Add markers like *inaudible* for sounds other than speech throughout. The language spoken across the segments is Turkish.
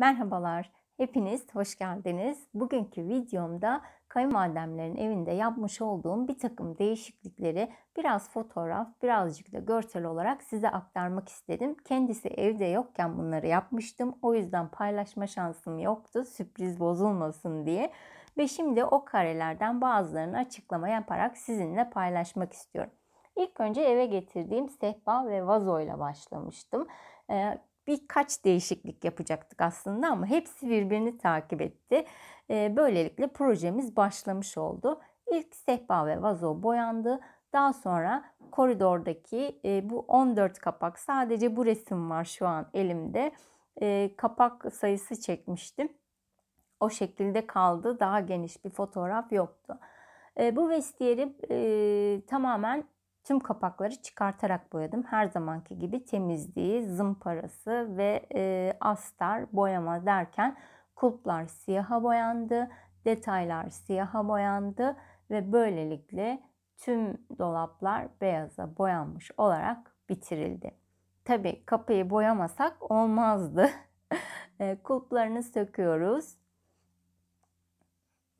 Merhabalar, hepiniz hoş geldiniz. Bugünkü videomda kayınvalidemlerin evinde yapmış olduğum bir takım değişiklikleri biraz fotoğraf, birazcık da görsel olarak size aktarmak istedim. Kendisi evde yokken bunları yapmıştım. O yüzden paylaşma şansım yoktu sürpriz bozulmasın diye. Ve şimdi o karelerden bazılarını açıklama yaparak sizinle paylaşmak istiyorum. İlk önce eve getirdiğim sehpa ve vazoyla başlamıştım. Ee, birkaç değişiklik yapacaktık aslında ama hepsi birbirini takip etti. Ee, böylelikle projemiz başlamış oldu. İlk sehpa ve vazo boyandı. Daha sonra koridordaki e, bu 14 kapak sadece bu resim var şu an elimde. E, kapak sayısı çekmiştim. O şekilde kaldı. Daha geniş bir fotoğraf yoktu. E, bu vestiyeri tamamen Tüm kapakları çıkartarak boyadım. Her zamanki gibi temizliği, zımparası ve e, astar boyama derken kulplar siyaha boyandı, detaylar siyaha boyandı ve böylelikle tüm dolaplar beyaza boyanmış olarak bitirildi. Tabi kapıyı boyamasak olmazdı. *laughs* E, kulplarını söküyoruz.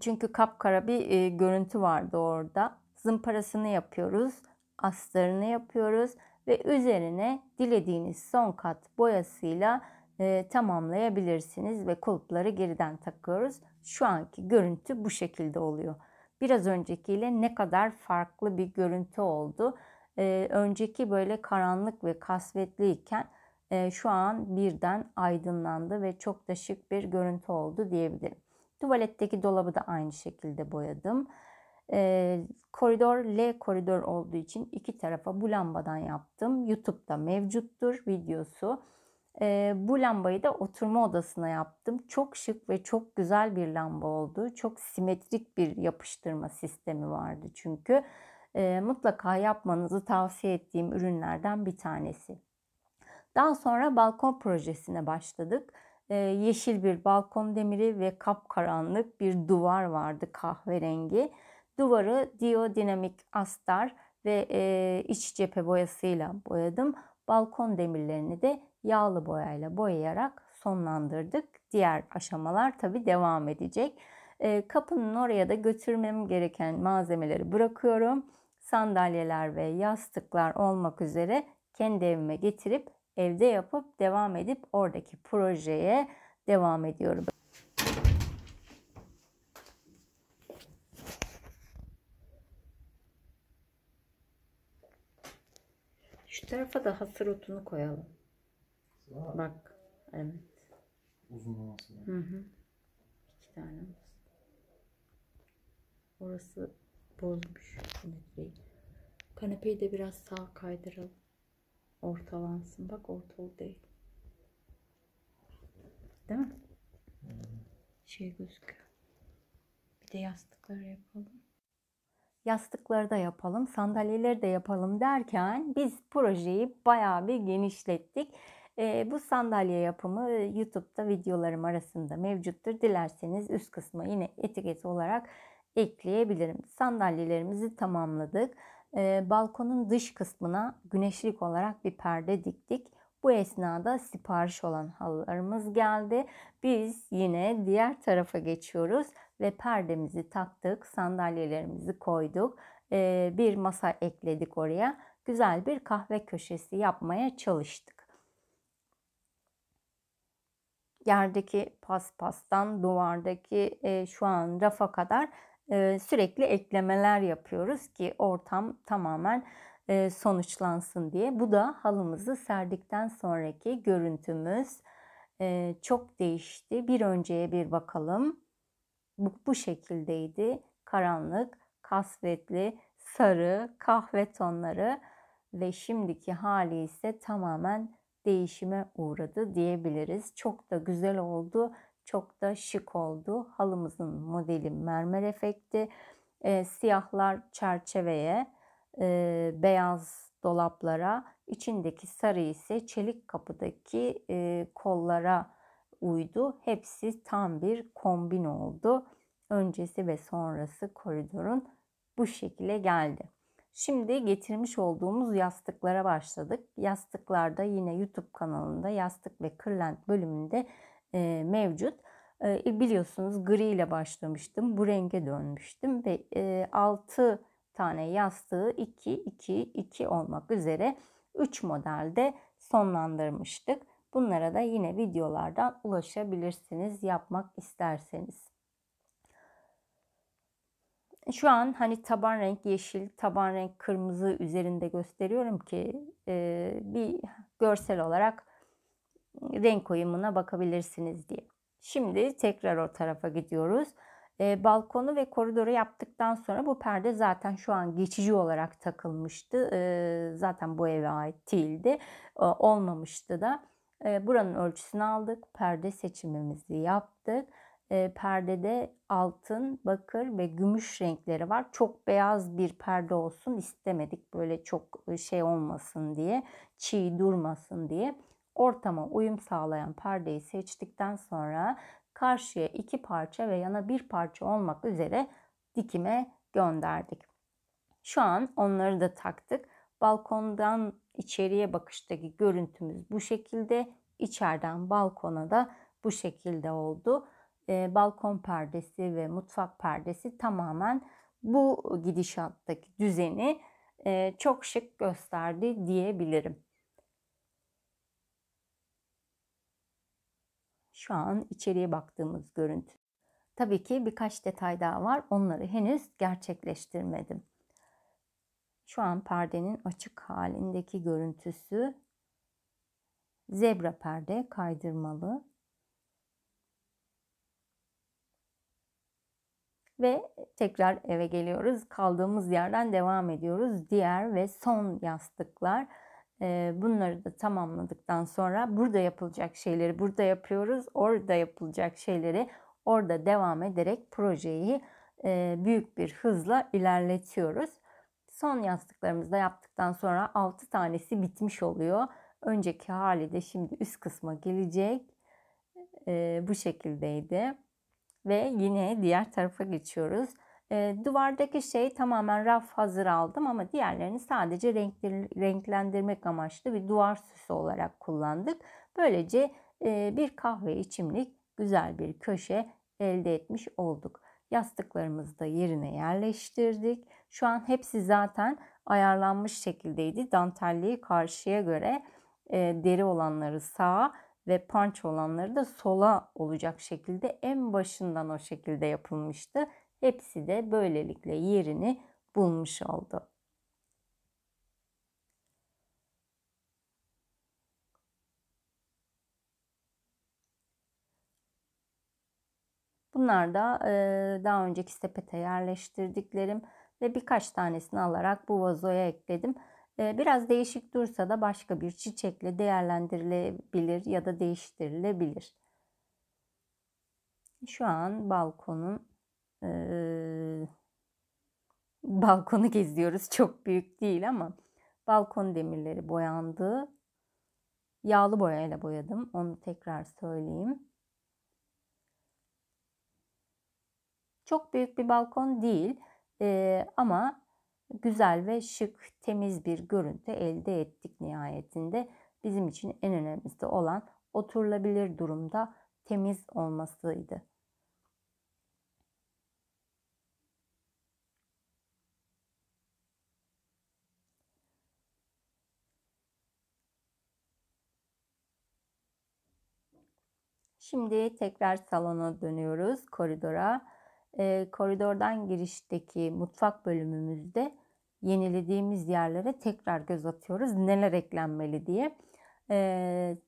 Çünkü kapkara bir e, görüntü vardı orada. Zımparasını yapıyoruz astarını yapıyoruz ve üzerine dilediğiniz son kat boyasıyla e, tamamlayabilirsiniz ve kulpları geriden takıyoruz. Şu anki görüntü bu şekilde oluyor. Biraz öncekiyle ne kadar farklı bir görüntü oldu. E, önceki böyle karanlık ve kasvetliyken e, şu an birden aydınlandı ve çok da şık bir görüntü oldu diyebilirim. Tuvaletteki dolabı da aynı şekilde boyadım. E, koridor L koridor olduğu için iki tarafa bu lambadan yaptım. YouTube'da mevcuttur videosu. E, bu lambayı da oturma odasına yaptım. Çok şık ve çok güzel bir lamba oldu. Çok simetrik bir yapıştırma sistemi vardı çünkü. E, mutlaka yapmanızı tavsiye ettiğim ürünlerden bir tanesi. Daha sonra balkon projesine başladık. Ee, yeşil bir balkon demiri ve kapkaranlık bir duvar vardı kahverengi. Duvarı diyodinamik astar ve e, iç cephe boyasıyla boyadım. Balkon demirlerini de yağlı boyayla boyayarak sonlandırdık. Diğer aşamalar tabi devam edecek. E, kapının oraya da götürmem gereken malzemeleri bırakıyorum. Sandalyeler ve yastıklar olmak üzere kendi evime getirip evde yapıp devam edip oradaki projeye devam ediyorum. Şu tarafa da hasır otunu koyalım. Var. Bak. Evet. Uzun olmasın. Hı hı. İki tane. Orası bozmuş. Kanepeyi de biraz sağ kaydıralım. Ortalansın. Bak ortalı değil. Değil mi? Hı. Şey gözüküyor. Bir de yastıkları yapalım yastıkları da yapalım, sandalyeleri de yapalım derken biz projeyi bayağı bir genişlettik. E, bu sandalye yapımı e, YouTube'da videolarım arasında mevcuttur. Dilerseniz üst kısma yine etiket olarak ekleyebilirim. Sandalyelerimizi tamamladık. E, balkonun dış kısmına güneşlik olarak bir perde diktik. Bu esnada sipariş olan halılarımız geldi. Biz yine diğer tarafa geçiyoruz ve perdemizi taktık, sandalyelerimizi koyduk, e, bir masa ekledik oraya. Güzel bir kahve köşesi yapmaya çalıştık. Yerdeki paspastan duvardaki e, şu an rafa kadar e, sürekli eklemeler yapıyoruz ki ortam tamamen e, sonuçlansın diye. Bu da halımızı serdikten sonraki görüntümüz. E, çok değişti. Bir önceye bir bakalım bu, bu şekildeydi. Karanlık, kasvetli, sarı, kahve tonları ve şimdiki hali ise tamamen değişime uğradı diyebiliriz. Çok da güzel oldu, çok da şık oldu. Halımızın modeli mermer efekti. E, siyahlar çerçeveye, e, beyaz dolaplara, içindeki sarı ise çelik kapıdaki e, kollara uydu. Hepsi tam bir kombin oldu. Öncesi ve sonrası koridorun bu şekilde geldi. Şimdi getirmiş olduğumuz yastıklara başladık. Yastıklarda yine YouTube kanalında yastık ve kırlent bölümünde e, mevcut. E, biliyorsunuz gri ile başlamıştım. Bu renge dönmüştüm ve e, 6 tane yastığı 2, 2, 2 olmak üzere 3 modelde sonlandırmıştık. Bunlara da yine videolardan ulaşabilirsiniz yapmak isterseniz. Şu an hani taban renk yeşil, taban renk kırmızı üzerinde gösteriyorum ki e, bir görsel olarak renk uyumuna bakabilirsiniz diye. Şimdi tekrar o tarafa gidiyoruz. E, balkonu ve koridoru yaptıktan sonra bu perde zaten şu an geçici olarak takılmıştı. E, zaten bu eve ait değildi. E, olmamıştı da. Buranın ölçüsünü aldık. Perde seçimimizi yaptık. Perdede altın, bakır ve gümüş renkleri var. Çok beyaz bir perde olsun istemedik. Böyle çok şey olmasın diye, çiğ durmasın diye. Ortama uyum sağlayan perdeyi seçtikten sonra karşıya iki parça ve yana bir parça olmak üzere dikime gönderdik. Şu an onları da taktık. Balkondan İçeriye bakıştaki görüntümüz bu şekilde. İçeriden balkona da bu şekilde oldu. E, balkon perdesi ve mutfak perdesi tamamen bu gidişattaki düzeni e, çok şık gösterdi diyebilirim. Şu an içeriye baktığımız görüntü. Tabii ki birkaç detay daha var. Onları henüz gerçekleştirmedim. Şu an perdenin açık halindeki görüntüsü zebra perde kaydırmalı. Ve tekrar eve geliyoruz. Kaldığımız yerden devam ediyoruz. Diğer ve son yastıklar. E, bunları da tamamladıktan sonra burada yapılacak şeyleri burada yapıyoruz. Orada yapılacak şeyleri orada devam ederek projeyi e, büyük bir hızla ilerletiyoruz. Son yastıklarımızda yaptıktan sonra 6 tanesi bitmiş oluyor. Önceki hali de şimdi üst kısma gelecek. Ee, bu şekildeydi. Ve yine diğer tarafa geçiyoruz. Ee, duvardaki şey tamamen raf hazır aldım ama diğerlerini sadece renkli, renklendirmek amaçlı bir duvar süsü olarak kullandık. Böylece e, bir kahve içimlik güzel bir köşe elde etmiş olduk. Yastıklarımızı da yerine yerleştirdik şu an hepsi zaten ayarlanmış şekildeydi. Dantelliği karşıya göre e, deri olanları sağa ve punch olanları da sola olacak şekilde en başından o şekilde yapılmıştı. Hepsi de böylelikle yerini bulmuş oldu. Bunlar da e, daha önceki sepete yerleştirdiklerim ve birkaç tanesini alarak bu vazoya ekledim. Ee, biraz değişik dursa da başka bir çiçekle değerlendirilebilir ya da değiştirilebilir. Şu an balkonun e, *laughs* balkonu geziyoruz. Çok büyük değil ama balkon demirleri boyandı. Yağlı boyayla boyadım. Onu tekrar söyleyeyim. Çok büyük bir balkon değil. E, ama güzel ve şık, temiz bir görüntü elde ettik nihayetinde. Bizim için en önemlisi olan oturulabilir durumda temiz olmasıydı. Şimdi tekrar salona dönüyoruz, koridora e, koridordan girişteki mutfak bölümümüzde yenilediğimiz yerlere tekrar göz atıyoruz. Neler eklenmeli diye. E,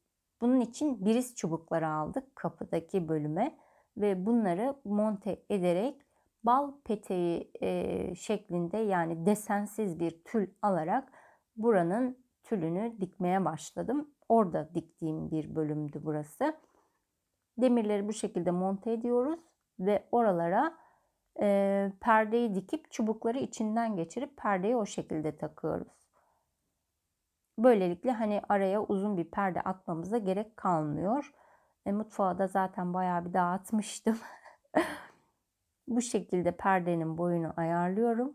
bunun için biriz çubukları aldık kapıdaki bölüme ve bunları monte ederek bal peteği e, şeklinde yani desensiz bir tül alarak buranın tülünü dikmeye başladım. Orada diktiğim bir bölümdü burası. Demirleri bu şekilde monte ediyoruz ve oralara e, perdeyi dikip çubukları içinden geçirip perdeyi o şekilde takıyoruz. Böylelikle hani araya uzun bir perde atmamıza gerek kalmıyor. E, mutfağa da zaten bayağı bir dağıtmıştım. *laughs* Bu şekilde perdenin boyunu ayarlıyorum.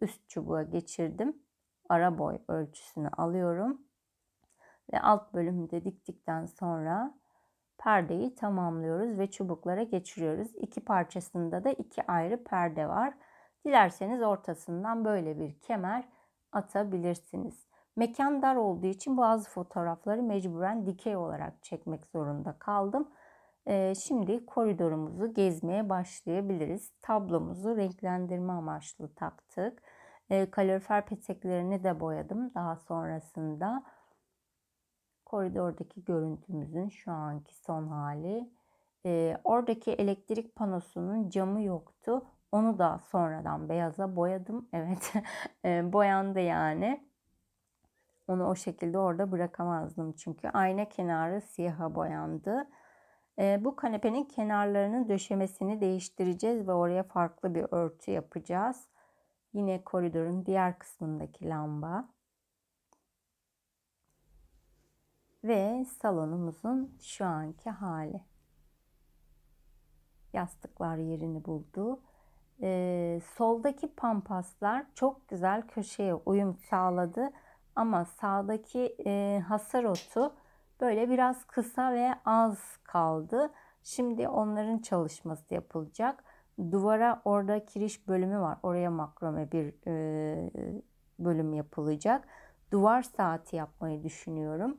Üst çubuğa geçirdim. Ara boy ölçüsünü alıyorum. Ve alt bölümü de diktikten sonra perdeyi tamamlıyoruz ve çubuklara geçiriyoruz. İki parçasında da iki ayrı perde var. Dilerseniz ortasından böyle bir kemer atabilirsiniz. Mekan dar olduğu için bazı fotoğrafları mecburen dikey olarak çekmek zorunda kaldım. Ee, şimdi koridorumuzu gezmeye başlayabiliriz. Tablomuzu renklendirme amaçlı taktık. Ee, kalorifer peteklerini de boyadım daha sonrasında koridordaki görüntümüzün şu anki son hali. E, oradaki elektrik panosunun camı yoktu. Onu da sonradan beyaza boyadım. *laughs* Evet e, boyandı yani. Onu o şekilde orada bırakamazdım çünkü ayna kenarı siyaha boyandı. E, bu kanepenin kenarlarının döşemesini değiştireceğiz ve oraya farklı bir örtü yapacağız. Yine koridorun diğer kısmındaki lamba. ve salonumuzun şu anki hali. Yastıklar yerini buldu. Ee, soldaki pampaslar çok güzel köşeye uyum sağladı ama sağdaki e, hasar otu böyle biraz kısa ve az kaldı. Şimdi onların çalışması yapılacak. Duvara orada kiriş bölümü var. Oraya makrome bir e, bölüm yapılacak. Duvar saati yapmayı düşünüyorum.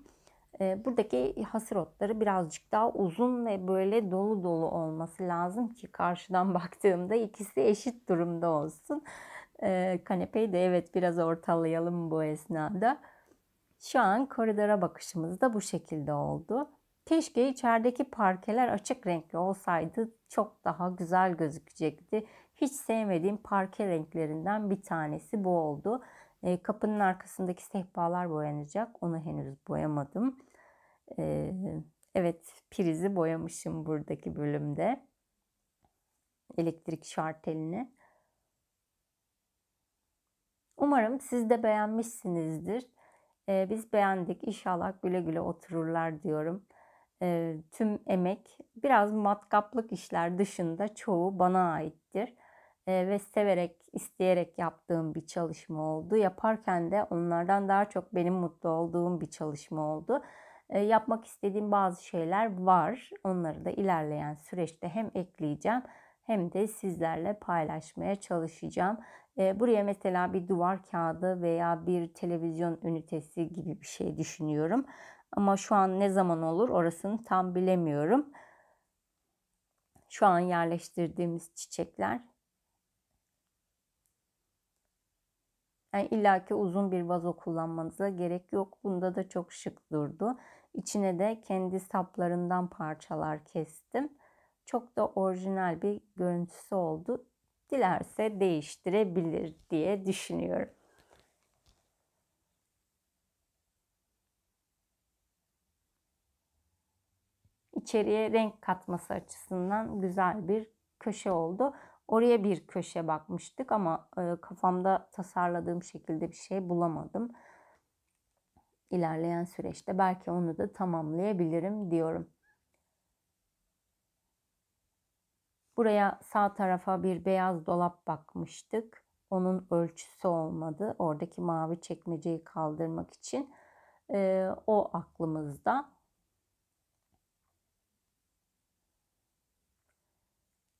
Ee, buradaki hasır otları birazcık daha uzun ve böyle dolu dolu olması lazım ki karşıdan *laughs* baktığımda ikisi eşit durumda olsun. Ee, kanepeyi de evet biraz ortalayalım bu esnada. Şu an koridora bakışımız da bu şekilde oldu. Keşke içerideki parkeler açık renkli olsaydı çok daha güzel gözükecekti. Hiç sevmediğim parke renklerinden bir tanesi bu oldu. E, kapının arkasındaki sehpalar boyanacak. Onu henüz boyamadım. E, evet prizi boyamışım buradaki bölümde. Elektrik şartelini. Umarım siz de beğenmişsinizdir. E, biz beğendik. İnşallah güle güle otururlar diyorum. E, tüm emek biraz matkaplık işler dışında çoğu bana aittir ve severek, isteyerek yaptığım bir çalışma oldu. Yaparken de onlardan daha çok benim mutlu olduğum bir çalışma oldu. Yapmak istediğim bazı şeyler var. Onları da ilerleyen süreçte hem ekleyeceğim hem de sizlerle paylaşmaya çalışacağım. Buraya mesela bir duvar kağıdı veya bir televizyon ünitesi gibi bir şey düşünüyorum. Ama şu an ne zaman olur orasını tam bilemiyorum. Şu an yerleştirdiğimiz çiçekler Yani illaki uzun bir vazo kullanmanıza gerek yok. Bunda da çok şık durdu. İçine de kendi saplarından parçalar kestim. Çok da orijinal bir görüntüsü oldu. Dilerse değiştirebilir diye düşünüyorum. İçeriye renk katması açısından güzel bir köşe oldu. Oraya bir köşe bakmıştık ama e, kafamda tasarladığım şekilde bir şey bulamadım. İlerleyen süreçte belki onu da tamamlayabilirim diyorum. Buraya sağ tarafa bir beyaz dolap bakmıştık. Onun ölçüsü olmadı. Oradaki mavi çekmeceyi kaldırmak için e, o aklımızda.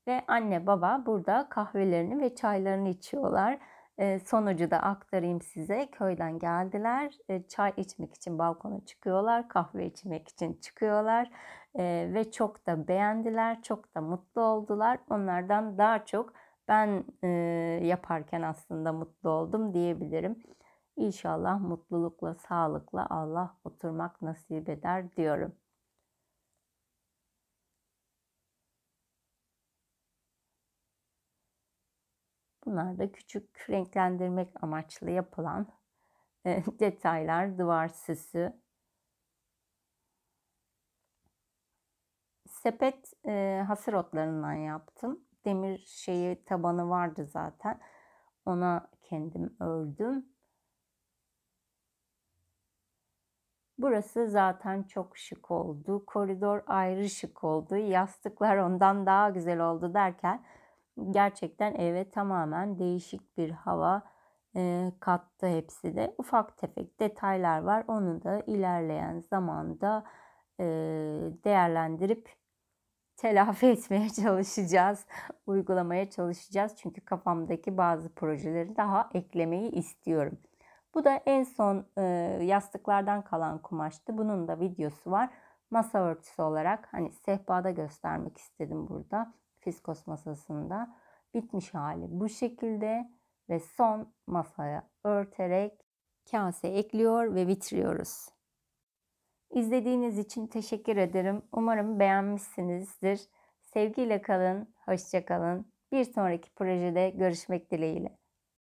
Ve anne baba burada kahvelerini ve çaylarını içiyorlar. E, sonucu da aktarayım size. Köyden geldiler. E, çay içmek için balkona çıkıyorlar. Kahve içmek için çıkıyorlar. E, ve çok da beğendiler. Çok da mutlu oldular. Onlardan daha çok ben e, yaparken aslında mutlu oldum diyebilirim. İnşallah mutlulukla, sağlıkla Allah oturmak nasip eder diyorum. Bunlar da küçük renklendirmek amaçlı yapılan e, *laughs* detaylar, duvar süsü. Sepet e, hasır otlarından yaptım. Demir şeyi tabanı vardı zaten. Ona kendim ördüm. Burası zaten çok şık oldu. Koridor ayrı şık oldu. Yastıklar ondan daha güzel oldu derken gerçekten eve tamamen değişik bir hava e, kattı hepsi de. Ufak tefek detaylar var. Onu da ilerleyen zamanda e, değerlendirip telafi *laughs* etmeye çalışacağız. Uygulamaya çalışacağız. Çünkü kafamdaki bazı projeleri daha eklemeyi istiyorum. Bu da en son e, yastıklardan kalan kumaştı. Bunun da videosu var. Masa örtüsü olarak hani sehpada göstermek istedim burada fiskos masasında bitmiş hali bu şekilde ve son masaya örterek kase ekliyor ve bitiriyoruz. İzlediğiniz için teşekkür ederim. Umarım beğenmişsinizdir. Sevgiyle kalın, hoşça kalın. Bir sonraki projede görüşmek dileğiyle.